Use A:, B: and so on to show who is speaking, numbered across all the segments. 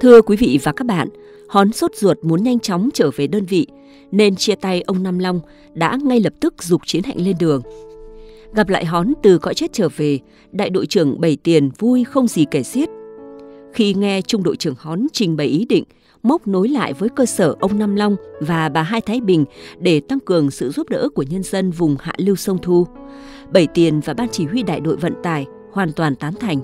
A: Thưa quý vị và các bạn, Hón sốt ruột muốn nhanh chóng trở về đơn vị, nên chia tay ông Nam Long đã ngay lập tức dục Chiến Hạnh lên đường. Gặp lại Hón từ cõi chết trở về, đại đội trưởng Bảy Tiền vui không gì kể xiết. Khi nghe trung đội trưởng Hón trình bày ý định móc nối lại với cơ sở ông Nam Long và bà Hai Thái Bình để tăng cường sự giúp đỡ của nhân dân vùng hạ lưu sông Thu, Bảy Tiền và ban chỉ huy đại đội vận tải hoàn toàn tán thành.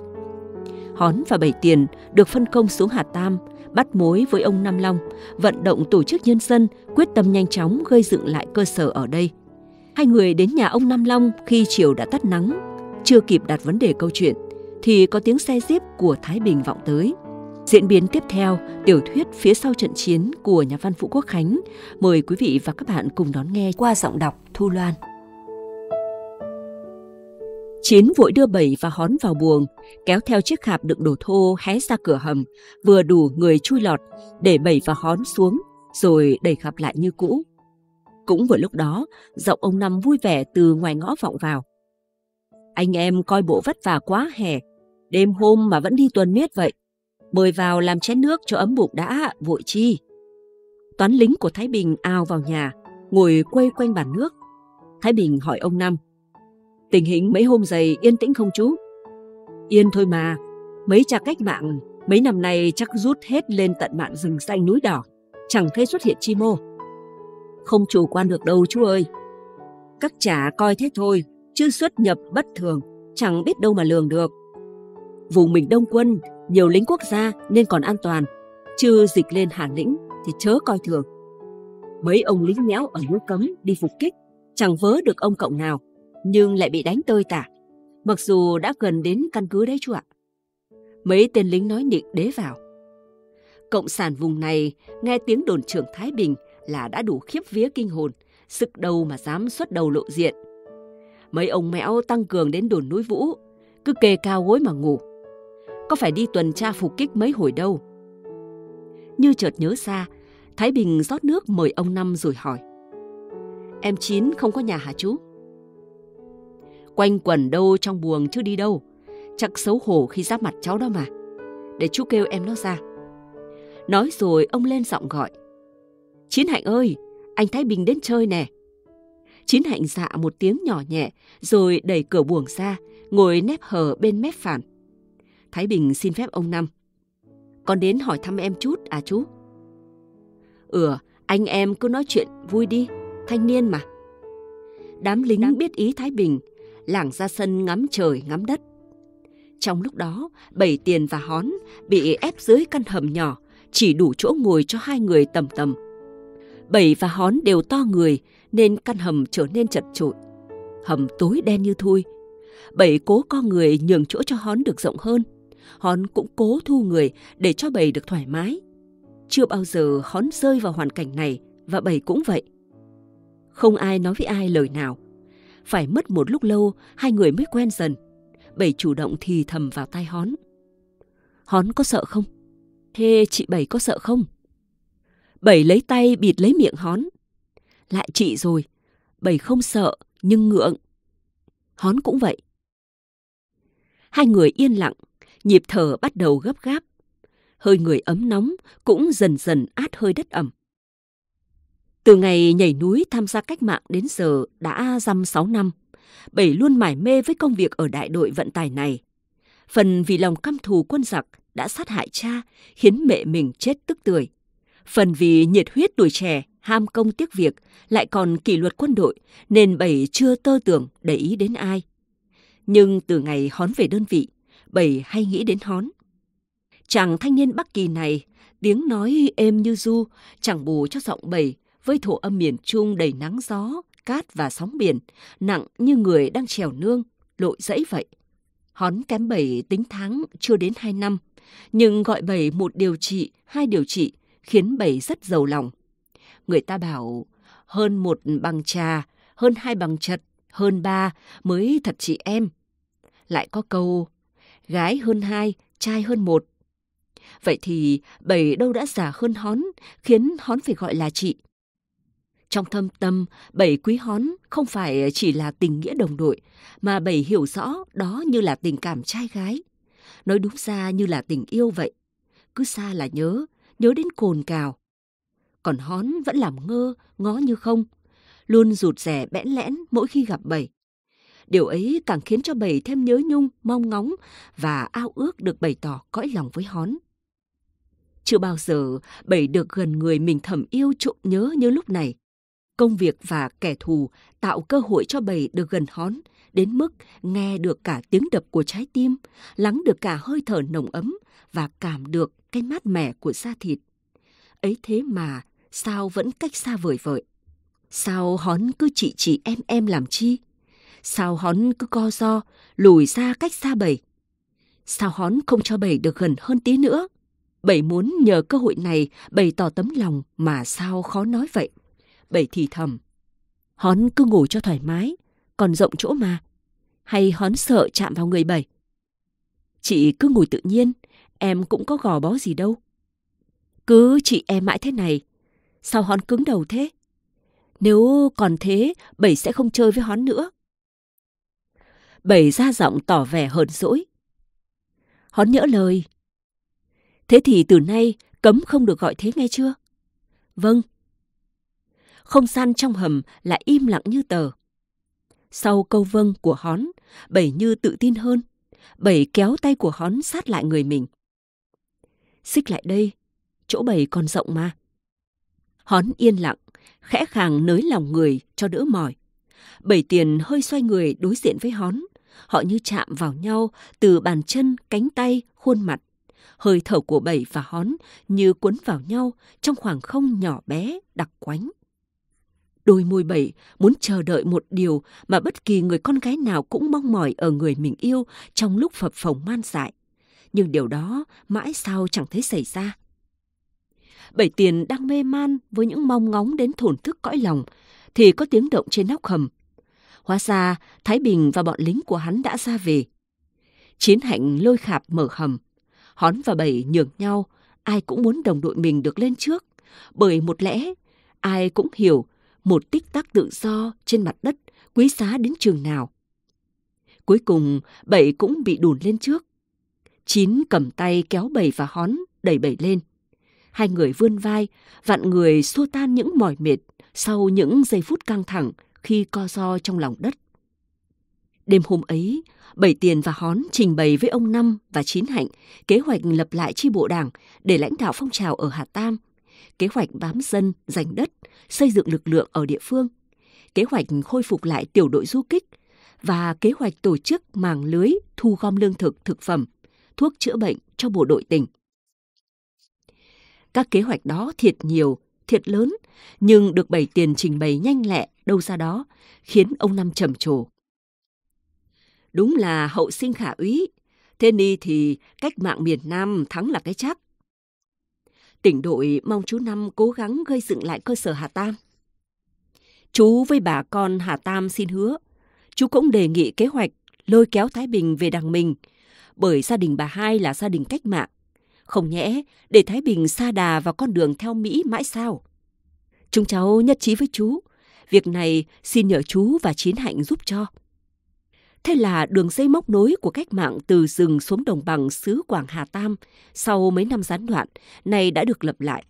A: Hón và Bảy Tiền được phân công xuống Hà Tam, bắt mối với ông Nam Long, vận động tổ chức nhân dân quyết tâm nhanh chóng gây dựng lại cơ sở ở đây. Hai người đến nhà ông Nam Long khi chiều đã tắt nắng, chưa kịp đặt vấn đề câu chuyện, thì có tiếng xe díp của Thái Bình vọng tới. Diễn biến tiếp theo, tiểu thuyết phía sau trận chiến của nhà văn Vũ Quốc Khánh. Mời quý vị và các bạn cùng đón nghe qua giọng đọc Thu Loan. Chín vội đưa bầy và hón vào buồng, kéo theo chiếc khạp đựng đồ thô hé ra cửa hầm, vừa đủ người chui lọt, để bầy và hón xuống, rồi đẩy khạp lại như cũ. Cũng vừa lúc đó, giọng ông Năm vui vẻ từ ngoài ngõ vọng vào. Anh em coi bộ vất vả quá hè, đêm hôm mà vẫn đi tuần miết vậy. Mời vào làm chén nước cho ấm bụng đã, vội chi. Toán lính của Thái Bình ao vào nhà, ngồi quay quanh bàn nước. Thái Bình hỏi ông Năm. Tình hình mấy hôm giày yên tĩnh không chú? Yên thôi mà, mấy cha cách mạng mấy năm nay chắc rút hết lên tận mạn rừng xanh núi đỏ, chẳng thấy xuất hiện chi mô. Không chủ quan được đâu chú ơi. Các trả coi thế thôi, chứ xuất nhập bất thường, chẳng biết đâu mà lường được. Vùng mình đông quân, nhiều lính quốc gia nên còn an toàn, chứ dịch lên hàn lĩnh thì chớ coi thường. Mấy ông lính méo ở núi cấm đi phục kích, chẳng vớ được ông cộng nào nhưng lại bị đánh tơi tả, mặc dù đã gần đến căn cứ đấy chú ạ. Mấy tên lính nói nịnh đế vào. Cộng sản vùng này nghe tiếng đồn trưởng Thái Bình là đã đủ khiếp vía kinh hồn, sực đầu mà dám xuất đầu lộ diện. Mấy ông mẹo tăng cường đến đồn núi Vũ, cứ kề cao gối mà ngủ. Có phải đi tuần tra phục kích mấy hồi đâu. Như chợt nhớ ra, Thái Bình rót nước mời ông Năm rồi hỏi. Em Chín không có nhà hả chú? quanh quẩn đâu trong buồng chứ đi đâu. Chắc xấu hổ khi giáp mặt cháu đó mà. Để chú kêu em nó ra. Nói rồi ông lên giọng gọi. Chiến Hạnh ơi, anh Thái Bình đến chơi nè. Chiến Hạnh dạ một tiếng nhỏ nhẹ rồi đẩy cửa buồng ra, ngồi nép hờ bên mép phản. Thái Bình xin phép ông Năm. Con đến hỏi thăm em chút à chú? Ừ, anh em cứ nói chuyện vui đi, thanh niên mà. Đám lính Đám... biết ý Thái Bình làng ra sân ngắm trời ngắm đất. Trong lúc đó, bảy tiền và hón bị ép dưới căn hầm nhỏ, chỉ đủ chỗ ngồi cho hai người tầm tầm. Bảy và hón đều to người nên căn hầm trở nên chật trội. Hầm tối đen như thui. Bảy cố co người nhường chỗ cho hón được rộng hơn. Hón cũng cố thu người để cho bảy được thoải mái. Chưa bao giờ hón rơi vào hoàn cảnh này và bảy cũng vậy. Không ai nói với ai lời nào phải mất một lúc lâu hai người mới quen dần bảy chủ động thì thầm vào tai hón hón có sợ không thế chị bảy có sợ không bảy lấy tay bịt lấy miệng hón lại chị rồi bảy không sợ nhưng ngượng hón cũng vậy hai người yên lặng nhịp thở bắt đầu gấp gáp hơi người ấm nóng cũng dần dần át hơi đất ẩm từ ngày nhảy núi tham gia cách mạng đến giờ đã dăm 6 năm, Bảy luôn mải mê với công việc ở đại đội vận tải này. Phần vì lòng căm thù quân giặc đã sát hại cha, khiến mẹ mình chết tức tưởi. Phần vì nhiệt huyết tuổi trẻ, ham công tiếc việc, lại còn kỷ luật quân đội, nên Bảy chưa tơ tưởng để ý đến ai. Nhưng từ ngày hón về đơn vị, Bảy hay nghĩ đến hón. Chàng thanh niên Bắc Kỳ này, tiếng nói êm như du, chẳng bù cho giọng Bảy với thổ âm miền Trung đầy nắng gió, cát và sóng biển, nặng như người đang trèo nương, lội dẫy vậy. Hón kém bảy tính tháng chưa đến hai năm, nhưng gọi bảy một điều trị, hai điều trị khiến bảy rất giàu lòng. Người ta bảo hơn một bằng trà, hơn hai bằng chật, hơn ba mới thật chị em. Lại có câu gái hơn hai, trai hơn một. Vậy thì bảy đâu đã già hơn hón, khiến hón phải gọi là chị, trong thâm tâm, bảy quý hón không phải chỉ là tình nghĩa đồng đội, mà bảy hiểu rõ đó như là tình cảm trai gái. Nói đúng ra như là tình yêu vậy. Cứ xa là nhớ, nhớ đến cồn cào. Còn hón vẫn làm ngơ, ngó như không. Luôn rụt rè bẽn lẽn mỗi khi gặp bảy. Điều ấy càng khiến cho bảy thêm nhớ nhung, mong ngóng và ao ước được bày tỏ cõi lòng với hón. Chưa bao giờ bảy được gần người mình thầm yêu trộm nhớ như lúc này. Công việc và kẻ thù tạo cơ hội cho bầy được gần hón, đến mức nghe được cả tiếng đập của trái tim, lắng được cả hơi thở nồng ấm và cảm được cái mát mẻ của da thịt. Ấy thế mà, sao vẫn cách xa vời vợi? Sao hón cứ chị chị em em làm chi? Sao hón cứ co do, lùi ra cách xa bầy? Sao hón không cho bầy được gần hơn tí nữa? Bầy muốn nhờ cơ hội này bày tỏ tấm lòng mà sao khó nói vậy? bảy thì thầm. Hón cứ ngủ cho thoải mái, còn rộng chỗ mà. Hay hón sợ chạm vào người bảy? Chị cứ ngủ tự nhiên, em cũng có gò bó gì đâu. Cứ chị em mãi thế này, sao hón cứng đầu thế? Nếu còn thế, bảy sẽ không chơi với hón nữa. Bảy ra giọng tỏ vẻ hờn dỗi. Hón nhỡ lời. Thế thì từ nay cấm không được gọi thế nghe chưa? Vâng, không gian trong hầm lại im lặng như tờ. Sau câu vâng của hón, Bảy như tự tin hơn. Bảy kéo tay của hón sát lại người mình. Xích lại đây, chỗ bảy còn rộng mà. Hón yên lặng, khẽ khàng nới lòng người cho đỡ mỏi. Bảy tiền hơi xoay người đối diện với hón. Họ như chạm vào nhau từ bàn chân, cánh tay, khuôn mặt. Hơi thở của bảy và hón như cuốn vào nhau trong khoảng không nhỏ bé, đặc quánh đôi môi bẩy muốn chờ đợi một điều mà bất kỳ người con gái nào cũng mong mỏi ở người mình yêu trong lúc phập phồng man dại. Nhưng điều đó mãi sao chẳng thấy xảy ra. Bảy tiền đang mê man với những mong ngóng đến thổn thức cõi lòng, thì có tiếng động trên nóc hầm. Hóa ra, Thái Bình và bọn lính của hắn đã ra về. Chiến hạnh lôi khạp mở hầm. Hón và Bảy nhường nhau, ai cũng muốn đồng đội mình được lên trước. Bởi một lẽ, ai cũng hiểu một tích tắc tự do trên mặt đất quý giá đến trường nào. Cuối cùng, bảy cũng bị đùn lên trước. Chín cầm tay kéo bảy và hón đẩy bảy lên. Hai người vươn vai, vạn người xua tan những mỏi mệt sau những giây phút căng thẳng khi co do trong lòng đất. Đêm hôm ấy, Bảy Tiền và Hón trình bày với ông Năm và Chín Hạnh kế hoạch lập lại chi bộ đảng để lãnh đạo phong trào ở Hà Tam kế hoạch bám dân, giành đất, xây dựng lực lượng ở địa phương, kế hoạch khôi phục lại tiểu đội du kích và kế hoạch tổ chức mạng lưới thu gom lương thực, thực phẩm, thuốc chữa bệnh cho bộ đội tỉnh. Các kế hoạch đó thiệt nhiều, thiệt lớn, nhưng được bày tiền trình bày nhanh lẹ đâu ra đó, khiến ông Năm trầm trồ. Đúng là hậu sinh khả úy, thế ni thì cách mạng miền Nam thắng là cái chắc tỉnh đội mong chú Năm cố gắng gây dựng lại cơ sở Hà Tam. Chú với bà con Hà Tam xin hứa, chú cũng đề nghị kế hoạch lôi kéo Thái Bình về đằng mình, bởi gia đình bà hai là gia đình cách mạng. Không nhẽ để Thái Bình xa đà vào con đường theo Mỹ mãi sao? Chúng cháu nhất trí với chú, việc này xin nhờ chú và Chín Hạnh giúp cho. Thế là đường dây móc nối của cách mạng từ rừng xuống đồng bằng xứ Quảng Hà Tam sau mấy năm gián đoạn này đã được lập lại.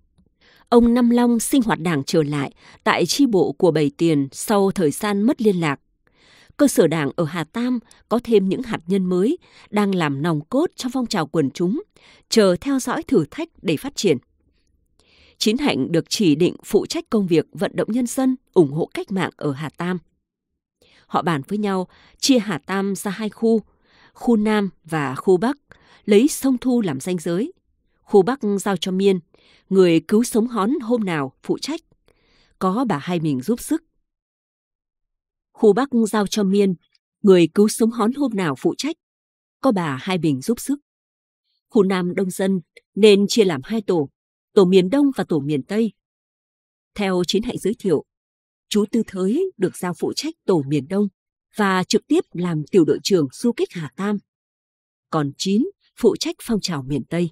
A: Ông Năm Long sinh hoạt đảng trở lại tại chi bộ của Bảy Tiền sau thời gian mất liên lạc. Cơ sở đảng ở Hà Tam có thêm những hạt nhân mới đang làm nòng cốt trong phong trào quần chúng, chờ theo dõi thử thách để phát triển. Chín Hạnh được chỉ định phụ trách công việc vận động nhân dân ủng hộ cách mạng ở Hà Tam họ bàn với nhau chia Hà Tam ra hai khu, khu Nam và khu Bắc, lấy sông Thu làm ranh giới. Khu Bắc giao cho Miên, người cứu sống hón hôm nào phụ trách. Có bà hai mình giúp sức. Khu Bắc giao cho Miên, người cứu sống hón hôm nào phụ trách. Có bà hai mình giúp sức. Khu Nam đông dân nên chia làm hai tổ, tổ miền Đông và tổ miền Tây. Theo chiến hạnh giới thiệu, chú Tư Thới được giao phụ trách tổ miền Đông và trực tiếp làm tiểu đội trưởng du kích Hà Tam. Còn Chín phụ trách phong trào miền Tây.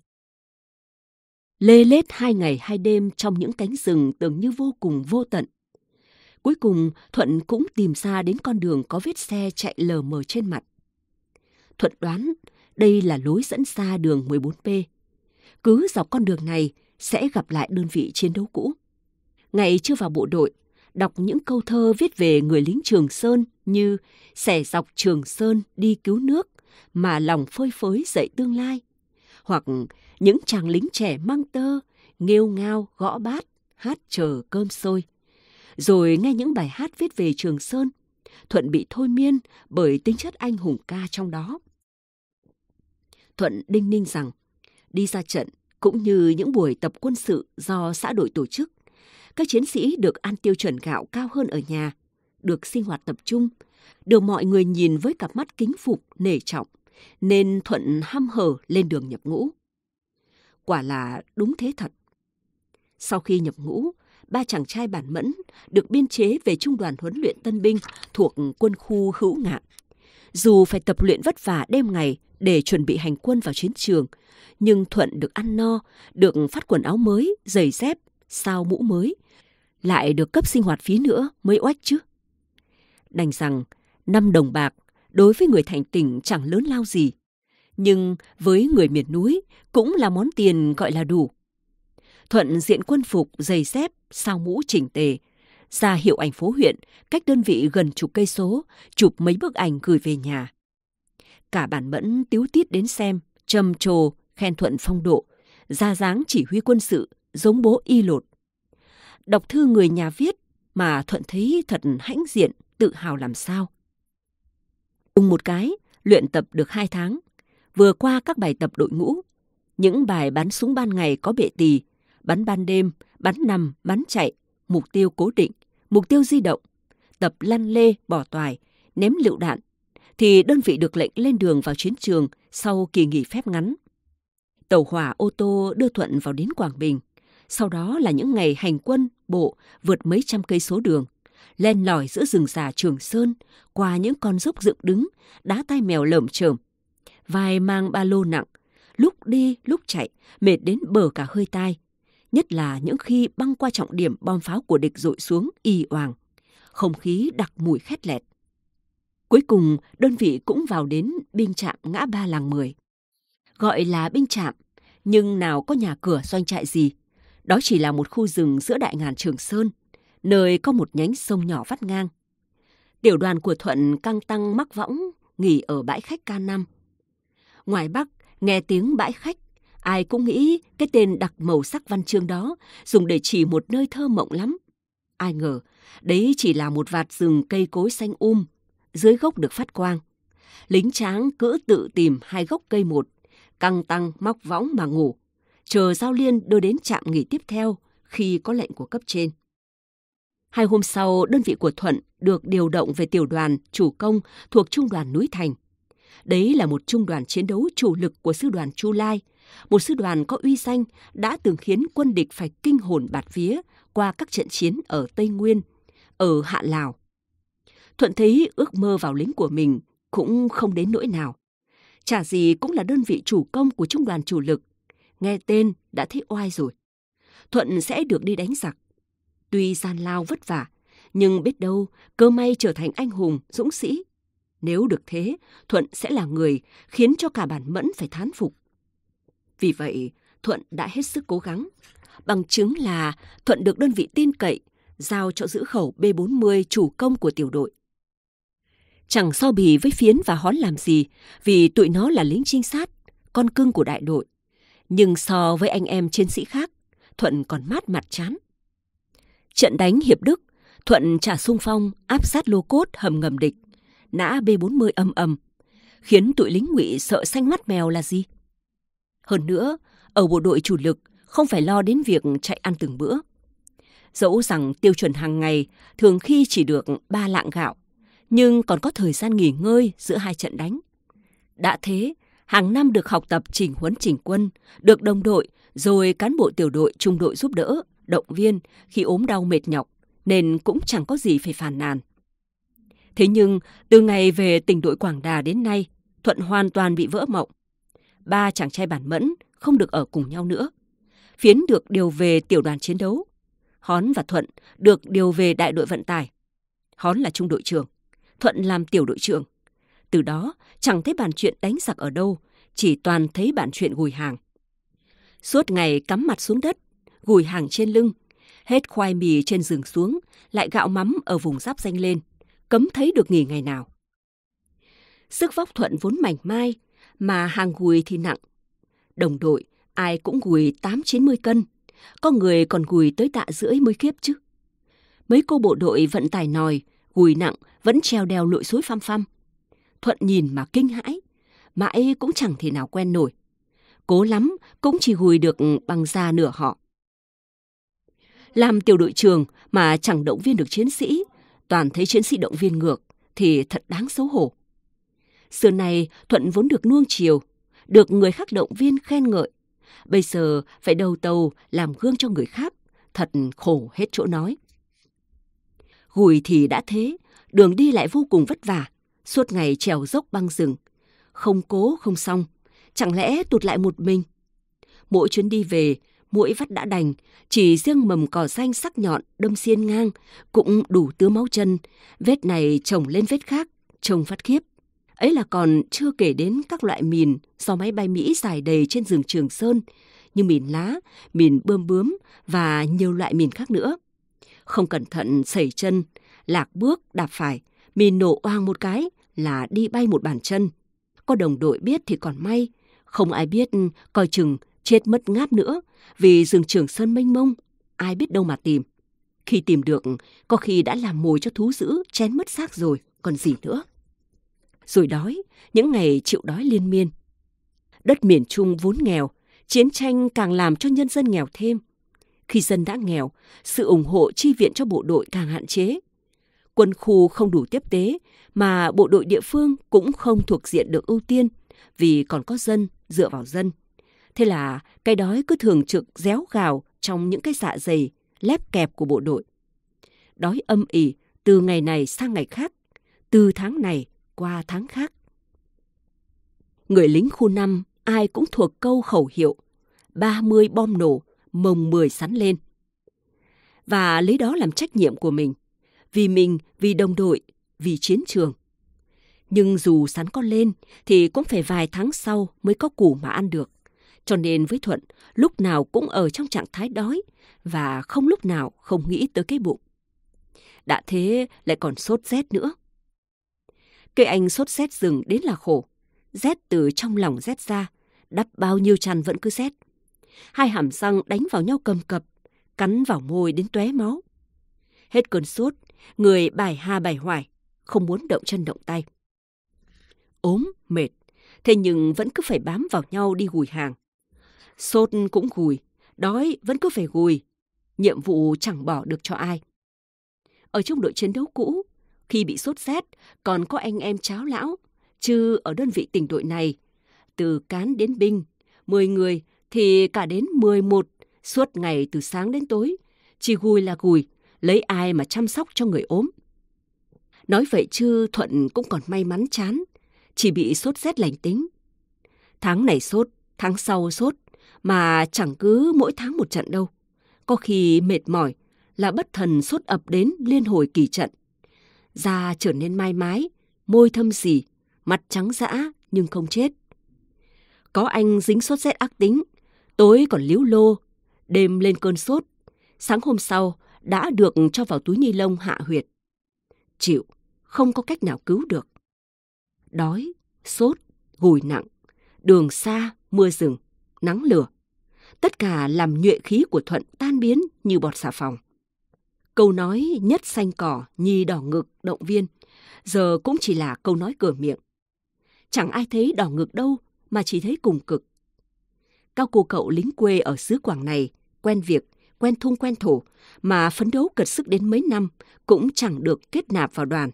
A: Lê lết hai ngày hai đêm trong những cánh rừng tưởng như vô cùng vô tận. Cuối cùng, Thuận cũng tìm ra đến con đường có vết xe chạy lờ mờ trên mặt. Thuận đoán đây là lối dẫn ra đường 14P. Cứ dọc con đường này sẽ gặp lại đơn vị chiến đấu cũ. Ngày chưa vào bộ đội, đọc những câu thơ viết về người lính Trường Sơn như sẻ dọc Trường Sơn đi cứu nước mà lòng phơi phới dậy tương lai, hoặc những chàng lính trẻ mang tơ, nghêu ngao gõ bát, hát chờ cơm sôi. Rồi nghe những bài hát viết về Trường Sơn, Thuận bị thôi miên bởi tính chất anh hùng ca trong đó. Thuận đinh ninh rằng, đi ra trận cũng như những buổi tập quân sự do xã đội tổ chức, các chiến sĩ được ăn tiêu chuẩn gạo cao hơn ở nhà, được sinh hoạt tập trung, được mọi người nhìn với cặp mắt kính phục, nể trọng, nên Thuận ham hở lên đường nhập ngũ. Quả là đúng thế thật. Sau khi nhập ngũ, ba chàng trai bản mẫn được biên chế về trung đoàn huấn luyện tân binh thuộc quân khu hữu ngạn. Dù phải tập luyện vất vả đêm ngày để chuẩn bị hành quân vào chiến trường, nhưng Thuận được ăn no, được phát quần áo mới, giày dép, sao mũ mới, lại được cấp sinh hoạt phí nữa mới oách chứ. Đành rằng, 5 đồng bạc đối với người thành tỉnh chẳng lớn lao gì, nhưng với người miền núi cũng là món tiền gọi là đủ. Thuận diện quân phục, giày dép, sao mũ chỉnh tề, ra hiệu ảnh phố huyện, cách đơn vị gần chục cây số, chụp mấy bức ảnh gửi về nhà. Cả bản mẫn tiếu tiết đến xem, trầm trồ, khen Thuận phong độ, ra dáng chỉ huy quân sự, giống bố y lột. Đọc thư người nhà viết mà Thuận thấy thật hãnh diện, tự hào làm sao. Cùng một cái, luyện tập được hai tháng, vừa qua các bài tập đội ngũ, những bài bắn súng ban ngày có bệ tỳ bắn ban đêm, bắn nằm, bắn chạy, mục tiêu cố định, mục tiêu di động, tập lăn lê, bỏ toài, ném lựu đạn, thì đơn vị được lệnh lên đường vào chiến trường sau kỳ nghỉ phép ngắn. Tàu hỏa ô tô đưa Thuận vào đến Quảng Bình sau đó là những ngày hành quân, bộ, vượt mấy trăm cây số đường, len lỏi giữa rừng già Trường Sơn, qua những con dốc dựng đứng, đá tay mèo lởm chởm. Vai mang ba lô nặng, lúc đi lúc chạy, mệt đến bờ cả hơi tai. Nhất là những khi băng qua trọng điểm bom pháo của địch dội xuống y oàng. Không khí đặc mùi khét lẹt. Cuối cùng, đơn vị cũng vào đến binh trạm ngã ba làng mười. Gọi là binh trạm, nhưng nào có nhà cửa doanh trại gì, đó chỉ là một khu rừng giữa đại ngàn Trường Sơn, nơi có một nhánh sông nhỏ vắt ngang. Tiểu đoàn của Thuận căng tăng mắc võng, nghỉ ở bãi khách K5. Ngoài Bắc, nghe tiếng bãi khách, ai cũng nghĩ cái tên đặc màu sắc văn chương đó dùng để chỉ một nơi thơ mộng lắm. Ai ngờ, đấy chỉ là một vạt rừng cây cối xanh um, dưới gốc được phát quang. Lính tráng cứ tự tìm hai gốc cây một, căng tăng móc võng mà ngủ chờ Giao Liên đưa đến trạm nghỉ tiếp theo khi có lệnh của cấp trên. Hai hôm sau, đơn vị của Thuận được điều động về tiểu đoàn chủ công thuộc Trung đoàn Núi Thành. Đấy là một trung đoàn chiến đấu chủ lực của sư đoàn Chu Lai, một sư đoàn có uy danh đã từng khiến quân địch phải kinh hồn bạt vía qua các trận chiến ở Tây Nguyên, ở Hạ Lào. Thuận thấy ước mơ vào lính của mình cũng không đến nỗi nào. Chả gì cũng là đơn vị chủ công của trung đoàn chủ lực, nghe tên đã thấy oai rồi. Thuận sẽ được đi đánh giặc. Tuy gian lao vất vả, nhưng biết đâu cơ may trở thành anh hùng, dũng sĩ. Nếu được thế, Thuận sẽ là người khiến cho cả bản mẫn phải thán phục. Vì vậy, Thuận đã hết sức cố gắng. Bằng chứng là Thuận được đơn vị tin cậy, giao cho giữ khẩu B40 chủ công của tiểu đội. Chẳng so bì với Phiến và Hón làm gì, vì tụi nó là lính trinh sát, con cưng của đại đội nhưng so với anh em chiến sĩ khác, Thuận còn mát mặt chán. Trận đánh Hiệp Đức, Thuận trả sung phong áp sát lô cốt hầm ngầm địch, nã B-40 âm âm khiến tụi lính ngụy sợ xanh mắt mèo là gì. Hơn nữa, ở bộ đội chủ lực không phải lo đến việc chạy ăn từng bữa. Dẫu rằng tiêu chuẩn hàng ngày thường khi chỉ được 3 lạng gạo, nhưng còn có thời gian nghỉ ngơi giữa hai trận đánh. Đã thế, hàng năm được học tập trình huấn chỉnh quân, được đồng đội, rồi cán bộ tiểu đội trung đội giúp đỡ, động viên khi ốm đau mệt nhọc, nên cũng chẳng có gì phải phàn nàn. Thế nhưng, từ ngày về tỉnh đội Quảng Đà đến nay, Thuận hoàn toàn bị vỡ mộng. Ba chàng trai bản mẫn không được ở cùng nhau nữa. Phiến được điều về tiểu đoàn chiến đấu. Hón và Thuận được điều về đại đội vận tải. Hón là trung đội trưởng, Thuận làm tiểu đội trưởng. Từ đó, chẳng thấy bàn chuyện đánh giặc ở đâu, chỉ toàn thấy bàn chuyện gùi hàng. Suốt ngày cắm mặt xuống đất, gùi hàng trên lưng, hết khoai mì trên rừng xuống, lại gạo mắm ở vùng giáp danh lên, cấm thấy được nghỉ ngày nào. Sức vóc thuận vốn mảnh mai, mà hàng gùi thì nặng. Đồng đội, ai cũng gùi tám chín mươi cân, có người còn gùi tới tạ rưỡi mới khiếp chứ. Mấy cô bộ đội vận tải nòi, gùi nặng vẫn treo đeo lội suối phăm phăm, Thuận nhìn mà kinh hãi, mãi cũng chẳng thể nào quen nổi. Cố lắm cũng chỉ hùi được bằng da nửa họ. Làm tiểu đội trường mà chẳng động viên được chiến sĩ, toàn thấy chiến sĩ động viên ngược thì thật đáng xấu hổ. Xưa này Thuận vốn được nuông chiều, được người khác động viên khen ngợi. Bây giờ phải đầu tàu làm gương cho người khác, thật khổ hết chỗ nói. Gùi thì đã thế, đường đi lại vô cùng vất vả, suốt ngày trèo dốc băng rừng. Không cố không xong, chẳng lẽ tụt lại một mình? Mỗi chuyến đi về, mũi vắt đã đành, chỉ riêng mầm cỏ xanh sắc nhọn đâm xiên ngang cũng đủ tứa máu chân, vết này chồng lên vết khác, trông phát khiếp. Ấy là còn chưa kể đến các loại mìn do máy bay Mỹ giải đầy trên rừng Trường Sơn, như mìn lá, mìn bơm bướm và nhiều loại mìn khác nữa. Không cẩn thận xảy chân, lạc bước đạp phải, mìn nổ oang một cái, là đi bay một bàn chân. Có đồng đội biết thì còn may, không ai biết ừ, coi chừng chết mất ngáp nữa vì rừng trường sơn mênh mông, ai biết đâu mà tìm. Khi tìm được, có khi đã làm mồi cho thú dữ chén mất xác rồi, còn gì nữa. Rồi đói, những ngày chịu đói liên miên. Đất miền Trung vốn nghèo, chiến tranh càng làm cho nhân dân nghèo thêm. Khi dân đã nghèo, sự ủng hộ chi viện cho bộ đội càng hạn chế, quân khu không đủ tiếp tế, mà bộ đội địa phương cũng không thuộc diện được ưu tiên, vì còn có dân dựa vào dân. Thế là cái đói cứ thường trực réo gào trong những cái dạ dày, lép kẹp của bộ đội. Đói âm ỉ từ ngày này sang ngày khác, từ tháng này qua tháng khác. Người lính khu năm ai cũng thuộc câu khẩu hiệu 30 bom nổ, mồng 10 sắn lên. Và lấy đó làm trách nhiệm của mình vì mình, vì đồng đội, vì chiến trường. Nhưng dù sắn có lên thì cũng phải vài tháng sau mới có củ mà ăn được. Cho nên với Thuận, lúc nào cũng ở trong trạng thái đói và không lúc nào không nghĩ tới cái bụng. Đã thế lại còn sốt rét nữa. Cây anh sốt rét rừng đến là khổ. Rét từ trong lòng rét ra, đắp bao nhiêu chăn vẫn cứ rét. Hai hàm răng đánh vào nhau cầm cập, cắn vào môi đến tóe máu. Hết cơn sốt, người bài ha bài hoài, không muốn động chân động tay. Ốm, mệt, thế nhưng vẫn cứ phải bám vào nhau đi gùi hàng. Sốt cũng gùi, đói vẫn cứ phải gùi. Nhiệm vụ chẳng bỏ được cho ai. Ở trong đội chiến đấu cũ, khi bị sốt rét, còn có anh em cháo lão, chứ ở đơn vị tỉnh đội này, từ cán đến binh, 10 người thì cả đến 11, suốt ngày từ sáng đến tối, chỉ gùi là gùi, lấy ai mà chăm sóc cho người ốm. Nói vậy chứ Thuận cũng còn may mắn chán, chỉ bị sốt rét lành tính. Tháng này sốt, tháng sau sốt, mà chẳng cứ mỗi tháng một trận đâu. Có khi mệt mỏi là bất thần sốt ập đến liên hồi kỳ trận. Da trở nên mai mái, môi thâm xỉ, mặt trắng dã nhưng không chết. Có anh dính sốt rét ác tính, tối còn líu lô, đêm lên cơn sốt. Sáng hôm sau, đã được cho vào túi ni lông hạ huyệt. Chịu, không có cách nào cứu được. Đói, sốt, gùi nặng, đường xa, mưa rừng, nắng lửa. Tất cả làm nhuệ khí của Thuận tan biến như bọt xà phòng. Câu nói nhất xanh cỏ, nhi đỏ ngực, động viên, giờ cũng chỉ là câu nói cửa miệng. Chẳng ai thấy đỏ ngực đâu mà chỉ thấy cùng cực. Các cô cậu lính quê ở xứ Quảng này quen việc quen thung quen thủ, mà phấn đấu cật sức đến mấy năm cũng chẳng được kết nạp vào đoàn.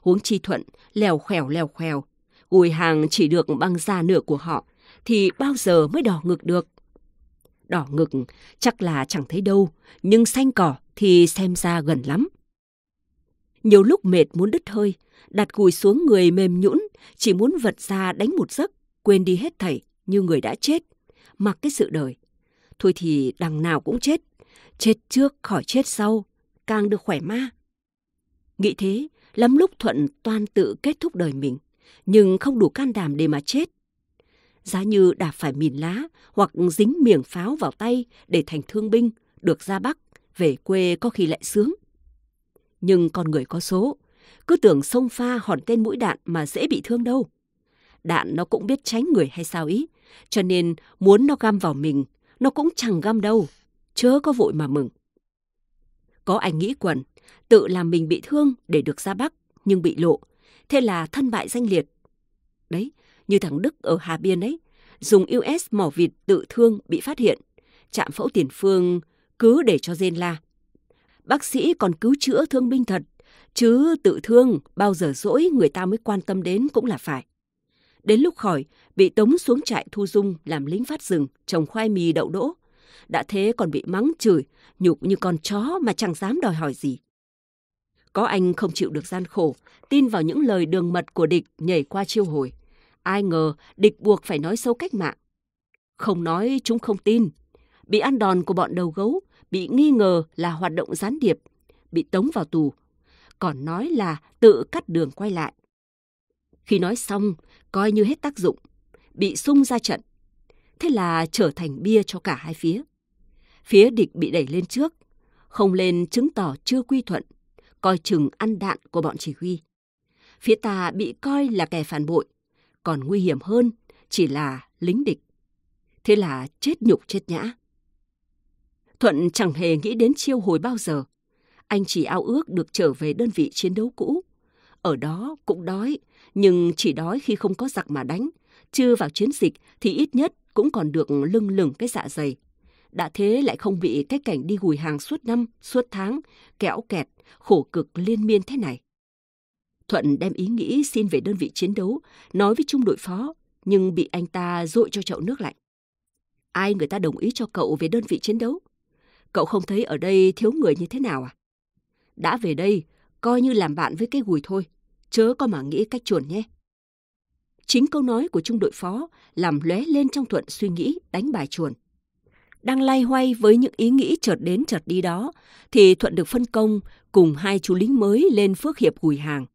A: Huống chi thuận, lèo khèo lèo khèo, gùi hàng chỉ được bằng da nửa của họ, thì bao giờ mới đỏ ngực được? Đỏ ngực chắc là chẳng thấy đâu, nhưng xanh cỏ thì xem ra gần lắm. Nhiều lúc mệt muốn đứt hơi, đặt gùi xuống người mềm nhũn, chỉ muốn vật ra đánh một giấc, quên đi hết thảy như người đã chết, mặc cái sự đời. Thôi thì đằng nào cũng chết, Chết trước khỏi chết sau, càng được khỏe ma. Nghĩ thế, lắm lúc Thuận toàn tự kết thúc đời mình, nhưng không đủ can đảm để mà chết. Giá như đạp phải mìn lá hoặc dính miệng pháo vào tay để thành thương binh, được ra Bắc, về quê có khi lại sướng. Nhưng con người có số, cứ tưởng sông pha hòn tên mũi đạn mà dễ bị thương đâu. Đạn nó cũng biết tránh người hay sao ý, cho nên muốn nó găm vào mình, nó cũng chẳng găm đâu chớ có vội mà mừng. Có anh nghĩ quẩn, tự làm mình bị thương để được ra Bắc, nhưng bị lộ, thế là thân bại danh liệt. Đấy, như thằng Đức ở Hà Biên ấy, dùng US mỏ vịt tự thương bị phát hiện, chạm phẫu tiền phương cứ để cho rên la. Bác sĩ còn cứu chữa thương binh thật, chứ tự thương bao giờ dỗi người ta mới quan tâm đến cũng là phải. Đến lúc khỏi, bị tống xuống trại thu dung làm lính phát rừng, trồng khoai mì đậu đỗ, đã thế còn bị mắng chửi, nhục như con chó mà chẳng dám đòi hỏi gì. Có anh không chịu được gian khổ, tin vào những lời đường mật của địch nhảy qua chiêu hồi. Ai ngờ địch buộc phải nói xấu cách mạng. Không nói chúng không tin. Bị ăn đòn của bọn đầu gấu, bị nghi ngờ là hoạt động gián điệp, bị tống vào tù. Còn nói là tự cắt đường quay lại. Khi nói xong, coi như hết tác dụng, bị sung ra trận thế là trở thành bia cho cả hai phía. Phía địch bị đẩy lên trước, không lên chứng tỏ chưa quy thuận, coi chừng ăn đạn của bọn chỉ huy. Phía ta bị coi là kẻ phản bội, còn nguy hiểm hơn chỉ là lính địch. Thế là chết nhục chết nhã. Thuận chẳng hề nghĩ đến chiêu hồi bao giờ. Anh chỉ ao ước được trở về đơn vị chiến đấu cũ. Ở đó cũng đói, nhưng chỉ đói khi không có giặc mà đánh. Chưa vào chiến dịch thì ít nhất cũng còn được lưng lửng cái dạ dày. Đã thế lại không bị cái cảnh đi gùi hàng suốt năm, suốt tháng, kẽo kẹt, khổ cực liên miên thế này. Thuận đem ý nghĩ xin về đơn vị chiến đấu, nói với trung đội phó, nhưng bị anh ta dội cho chậu nước lạnh. Ai người ta đồng ý cho cậu về đơn vị chiến đấu? Cậu không thấy ở đây thiếu người như thế nào à? Đã về đây, coi như làm bạn với cái gùi thôi, chớ có mà nghĩ cách chuồn nhé. Chính câu nói của trung đội phó làm lóe lên trong Thuận suy nghĩ đánh bài chuồn. Đang lay hoay với những ý nghĩ chợt đến chợt đi đó, thì Thuận được phân công cùng hai chú lính mới lên Phước Hiệp gùi hàng.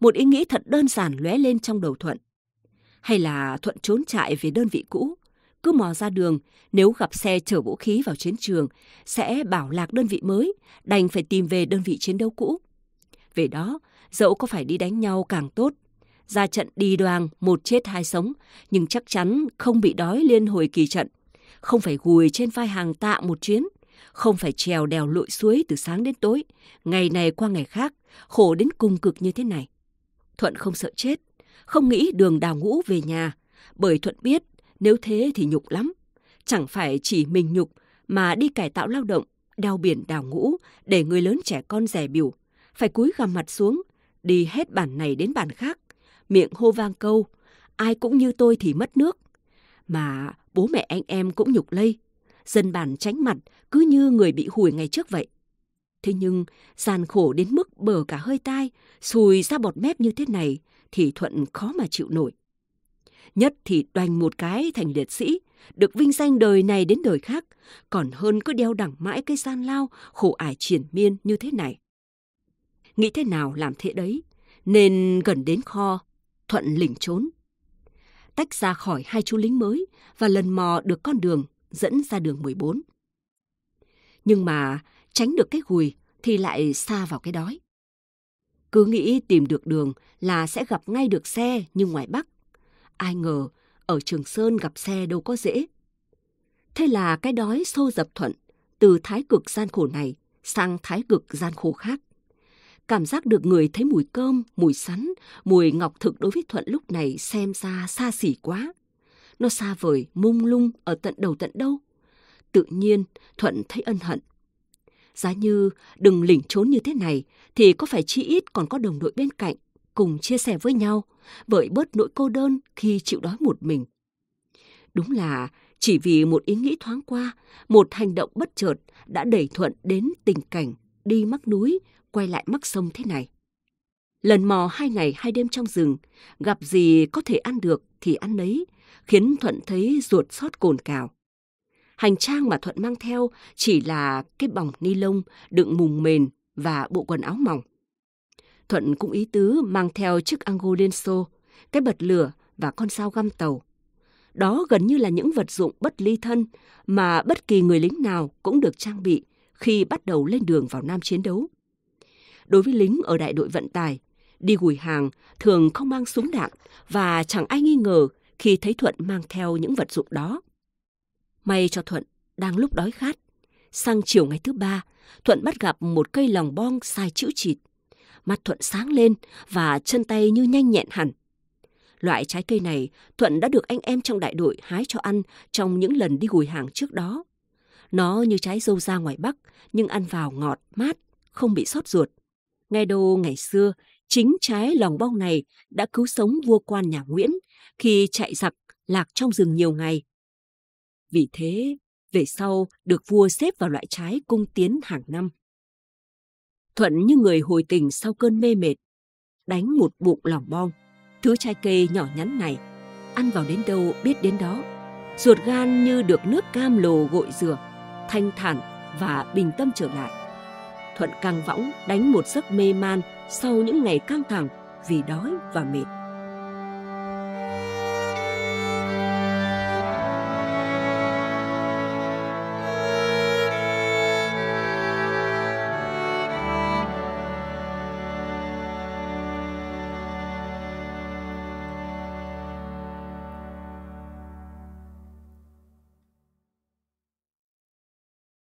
A: Một ý nghĩ thật đơn giản lóe lên trong đầu Thuận. Hay là Thuận trốn trại về đơn vị cũ, cứ mò ra đường, nếu gặp xe chở vũ khí vào chiến trường, sẽ bảo lạc đơn vị mới, đành phải tìm về đơn vị chiến đấu cũ. Về đó, dẫu có phải đi đánh nhau càng tốt, ra trận đi đoàn một chết hai sống, nhưng chắc chắn không bị đói liên hồi kỳ trận, không phải gùi trên vai hàng tạ một chuyến, không phải trèo đèo lội suối từ sáng đến tối, ngày này qua ngày khác, khổ đến cùng cực như thế này. Thuận không sợ chết, không nghĩ đường đào ngũ về nhà, bởi Thuận biết nếu thế thì nhục lắm. Chẳng phải chỉ mình nhục mà đi cải tạo lao động, đeo biển đào ngũ để người lớn trẻ con rẻ biểu, phải cúi gằm mặt xuống, đi hết bản này đến bản khác, miệng hô vang câu, ai cũng như tôi thì mất nước. Mà bố mẹ anh em cũng nhục lây, dân bản tránh mặt cứ như người bị hủi ngày trước vậy. Thế nhưng, gian khổ đến mức bờ cả hơi tai, sùi ra bọt mép như thế này, thì Thuận khó mà chịu nổi. Nhất thì đoành một cái thành liệt sĩ, được vinh danh đời này đến đời khác, còn hơn cứ đeo đẳng mãi cái gian lao, khổ ải triển miên như thế này. Nghĩ thế nào làm thế đấy, nên gần đến kho, Thuận lỉnh trốn. Tách ra khỏi hai chú lính mới và lần mò được con đường dẫn ra đường 14. Nhưng mà tránh được cái gùi thì lại xa vào cái đói. Cứ nghĩ tìm được đường là sẽ gặp ngay được xe như ngoài Bắc. Ai ngờ ở Trường Sơn gặp xe đâu có dễ. Thế là cái đói xô dập Thuận từ thái cực gian khổ này sang thái cực gian khổ khác cảm giác được người thấy mùi cơm, mùi sắn, mùi ngọc thực đối với Thuận lúc này xem ra xa xỉ quá. Nó xa vời, mông lung ở tận đầu tận đâu. Tự nhiên, Thuận thấy ân hận. Giá như đừng lỉnh trốn như thế này, thì có phải chi ít còn có đồng đội bên cạnh, cùng chia sẻ với nhau, vợi bớt nỗi cô đơn khi chịu đói một mình. Đúng là chỉ vì một ý nghĩ thoáng qua, một hành động bất chợt đã đẩy Thuận đến tình cảnh đi mắc núi quay lại mắc sông thế này. Lần mò hai ngày hai đêm trong rừng, gặp gì có thể ăn được thì ăn nấy, khiến Thuận thấy ruột xót cồn cào. Hành trang mà Thuận mang theo chỉ là cái bỏng ni lông đựng mùng mền và bộ quần áo mỏng. Thuận cũng ý tứ mang theo chiếc ango liên xô, cái bật lửa và con sao găm tàu. Đó gần như là những vật dụng bất ly thân mà bất kỳ người lính nào cũng được trang bị khi bắt đầu lên đường vào Nam chiến đấu đối với lính ở đại đội vận tải. Đi gùi hàng thường không mang súng đạn và chẳng ai nghi ngờ khi thấy Thuận mang theo những vật dụng đó. May cho Thuận đang lúc đói khát. Sang chiều ngày thứ ba, Thuận bắt gặp một cây lòng bong sai chữ chịt. Mắt Thuận sáng lên và chân tay như nhanh nhẹn hẳn. Loại trái cây này Thuận đã được anh em trong đại đội hái cho ăn trong những lần đi gùi hàng trước đó. Nó như trái dâu ra ngoài Bắc nhưng ăn vào ngọt, mát, không bị sót ruột. Nghe đô ngày xưa, chính trái lòng bong này đã cứu sống vua quan nhà Nguyễn khi chạy giặc lạc trong rừng nhiều ngày. Vì thế, về sau được vua xếp vào loại trái cung tiến hàng năm. Thuận như người hồi tình sau cơn mê mệt, đánh một bụng lòng bong. Thứ trái cây nhỏ nhắn này, ăn vào đến đâu biết đến đó. Ruột gan như được nước cam lồ gội rửa, thanh thản và bình tâm trở lại Thuận càng võng đánh một giấc mê man sau những ngày căng thẳng vì đói và mệt.